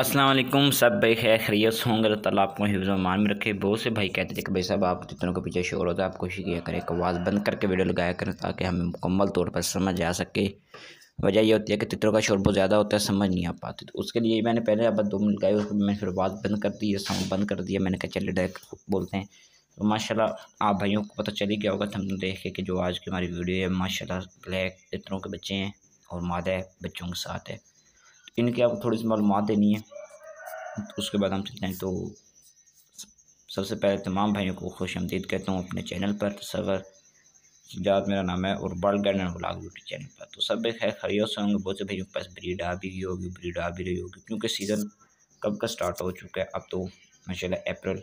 असलम सब भाई खैर खरीत होंगे अल्लाह तला आपको मान में रखे बहुत से भाई कहते थे कि भाई साहब आप जितनों के पीछे शोर होता है आप कोशिश किया करें कि आवाज़ बंद करके वीडियो लगाया करें ताकि हमें मुकम्मल तौर पर समझ आ सके वजह यह होती है कि तितरों का शोर बहुत ज़्यादा होता है समझ नहीं आ पाती तो उसके लिए मैंने पहले अब दो मिनट लगाए उसको मैंने फिर आवाज़ बंद कर दी साउंड बंद कर दिया मैंने कहा चले डायरेक्ट बोलते हैं तो माशाल्लाह आप भाइयों को पता ही गया होगा तो, तो देख के कि जो आज की हमारी वीडियो है माशा ब्लैक तितरों के बच्चे हैं और मादा है बच्चों के साथ है इनकी आपको थोड़ी सी मालूम देनी है उसके बाद हम चलते हैं तो सबसे पहले तमाम भाइयों को खुश आमदीद कहता हूँ अपने चैनल पर तस्वर तो जात मेरा नाम है और world garden vlog YouTube channel पर तो सब एक है खरीद से होंगे बहुत से भाइयों के पास ब्रीड आ भी गई होगी ब्रीड आ भी रही होगी क्योंकि सीज़न कब का स्टार्ट हो चुका है अब तो माशा अप्रैल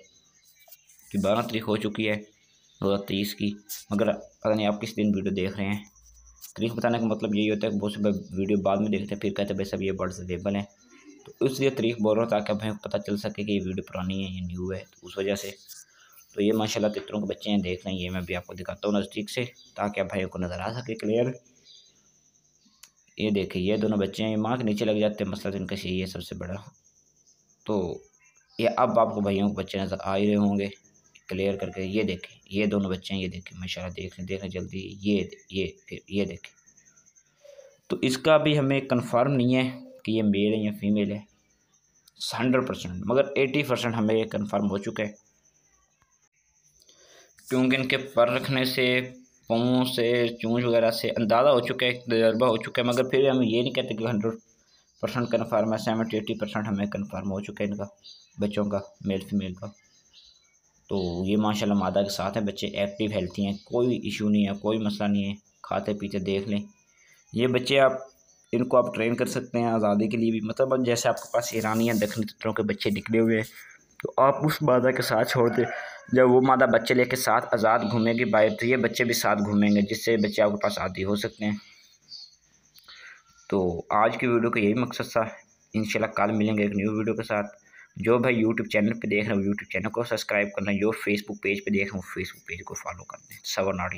की बारह तारीख हो चुकी है दो हज़ार तेईस की मगर पता नहीं आप किस दिन वीडियो देख रहे हैं तारीख बताने का मतलब यही होता है कि बहुत से वीडियो बाद में देखते हैं फिर कहते हैं भाई सब ये बर्ड्स अवेलेबल हैं तो इसलिए तरीक़ बोल रहा हूँ ताकि हमें पता चल सके कि ये वीडियो पुरानी है या न्यू है तो उस वजह से तो ये माशाल्लाह तितरों के बच्चे हैं देख रहे हैं ये मैं भी आपको दिखाता हूँ नज़दीक से ताकि आप भाइयों को नज़र आ सके क्लियर ये देखिए ये दोनों बच्चे हैं ये माँ के नीचे लग जाते हैं मसला तो इनका सही है सबसे बड़ा तो ये अब आपको भाइयों के बच्चे नज़र आ ही रहे होंगे क्लियर करके ये देखें ये दोनों बच्चे हैं ये देखें माशा देख लें देख लें जल्दी ये ये फिर ये देखें तो इसका भी हमें कन्फर्म नहीं है कि ये मेल है या फीमेल है हंड्रेड परसेंट मगर एटी परसेंट हमें ये कन्फर्म हो चुका है क्योंकि इनके पर रखने से पों से चूंज वगैरह से अंदाज़ा हो चुका है तजर्बा हो चुका है मगर फिर हम ये नहीं कहते कि हंड्रेड परसेंट कन्फर्म है सेवेंटी एटी परसेंट हमें कन्फर्म हो चुका है इनका बच्चों का मेल फीमेल का तो ये माशाल्लाह मादा के साथ हैं बच्चे एक्टिव हेल्थी हैं कोई इशू नहीं है कोई मसला नहीं है खाते पीते देख लें ये बच्चे आप इनको आप ट्रेन कर सकते हैं आज़ादी के लिए भी मतलब जैसे आपके पास ईरानी या दक्षिणी तत्वों के बच्चे निकले हुए हैं तो आप उस मादा के साथ छोड़ दें जब वो मादा बच्चे लेके साथ आज़ाद घूमेगी बाहर तो ये बच्चे भी साथ घूमेंगे जिससे बच्चे आपके पास आदि हो सकते हैं तो आज की वीडियो का यही मकसद था इंशाल्लाह कल मिलेंगे एक न्यू वीडियो के साथ जो भाई यूट्यूब चैनल पे देख रहे हो यूट्यूब चैनल को सब्सक्राइब करना जो फेसबुक पेज पे देख रहे हो फेसबुक पेज को फॉलो करना सवर नाडिया